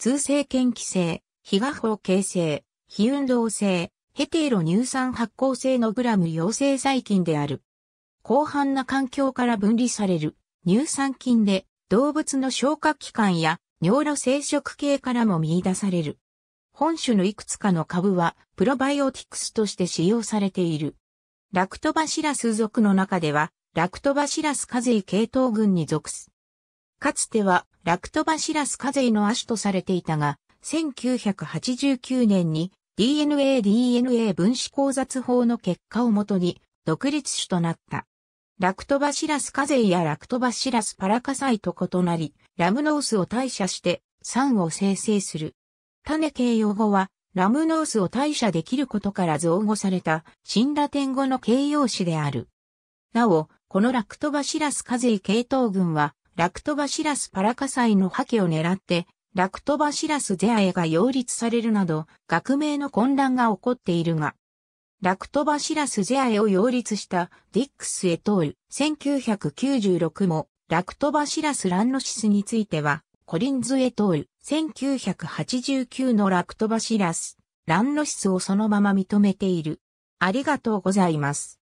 通性研気性、非画法形成、非運動性、ヘテロ乳酸発酵性のグラム陽性細菌である。広範な環境から分離される乳酸菌で動物の消化器官や尿路生殖系からも見出される。本種のいくつかの株はプロバイオティクスとして使用されている。ラクトバシラス属の中では、ラクトバシラスズ税系統群に属す。かつては、ラクトバシラス課税の亜種とされていたが、1989年に DNA-DNA 分子交雑法の結果をもとに独立種となった。ラクトバシラス課税やラクトバシラスパラカサイと異なり、ラムノースを代謝して酸を生成する。種形容語は、ラムノースを代謝できることから造語された、新ラテン語の形容詞である。なお、このラクトバシラス課税系統群は、ラクトバシラスパラカサイの破棄を狙って、ラクトバシラスゼアエが擁立されるなど、学名の混乱が起こっているが、ラクトバシラスゼアエを擁立したディックス・エトール、1996も、ラクトバシラス・ランノシスについては、コリンズ・エトール、1989のラクトバシラス、ランノシスをそのまま認めている。ありがとうございます。